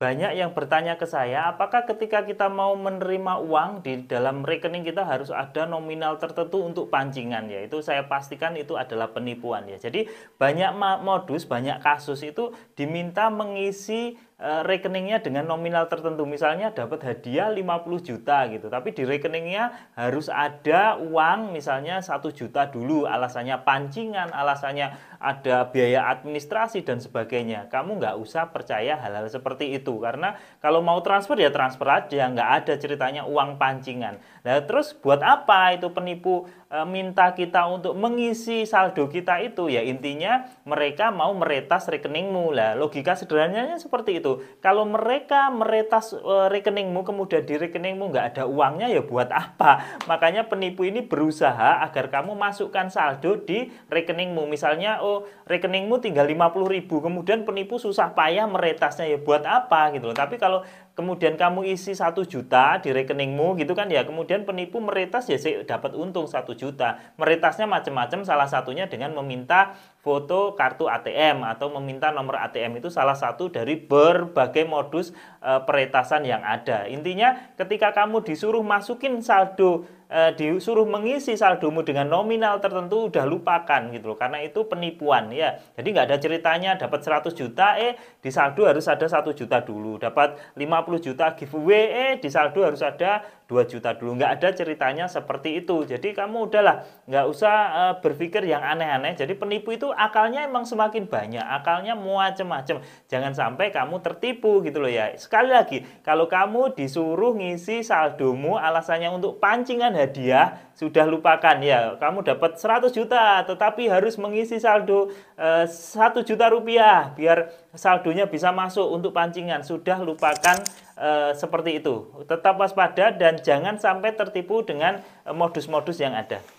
banyak yang bertanya ke saya, apakah ketika kita mau menerima uang di dalam rekening kita harus ada nominal tertentu untuk pancingan ya. Itu saya pastikan itu adalah penipuan ya. Jadi banyak modus, banyak kasus itu diminta mengisi Eh, rekeningnya dengan nominal tertentu misalnya dapat hadiah 50 juta gitu tapi di rekeningnya harus ada uang misalnya satu juta dulu alasannya pancingan alasannya ada biaya administrasi dan sebagainya kamu nggak usah percaya hal-hal seperti itu karena kalau mau transfer ya transfer aja nggak ada ceritanya uang pancingan nah terus buat apa itu penipu e, minta kita untuk mengisi saldo kita itu ya intinya mereka mau meretas rekeningmu lah logika sederhananya seperti itu itu. Kalau mereka meretas e, rekeningmu kemudian di rekeningmu nggak ada uangnya ya buat apa? Makanya penipu ini berusaha agar kamu masukkan saldo di rekeningmu. Misalnya oh rekeningmu tinggal 50 ribu kemudian penipu susah payah meretasnya ya buat apa gitu loh. Tapi kalau kemudian kamu isi satu juta di rekeningmu gitu kan ya kemudian penipu meretas ya dapat untung satu juta meretasnya macam-macam salah satunya dengan meminta foto kartu ATM atau meminta nomor ATM itu salah satu dari berbagai modus e, peretasan yang ada intinya ketika kamu disuruh masukin saldo eh, disuruh mengisi saldomu dengan nominal tertentu udah lupakan gitu loh karena itu penipuan ya jadi nggak ada ceritanya dapat 100 juta eh di saldo harus ada satu juta dulu dapat 50 juta giveaway eh di saldo harus ada 2 juta dulu nggak ada ceritanya seperti itu jadi kamu udahlah nggak usah eh, berpikir yang aneh-aneh jadi penipu itu akalnya emang semakin banyak akalnya macem-macem jangan sampai kamu tertipu gitu loh ya sekali lagi kalau kamu disuruh ngisi saldomu alasannya untuk pancingan hadiah sudah lupakan ya kamu dapat 100 juta tetapi harus mengisi saldo eh, satu eh, juta rupiah biar saldonya bisa masuk untuk pancingan sudah lupakan eh, seperti itu tetap waspada dan jangan sampai tertipu dengan eh, modus-modus yang ada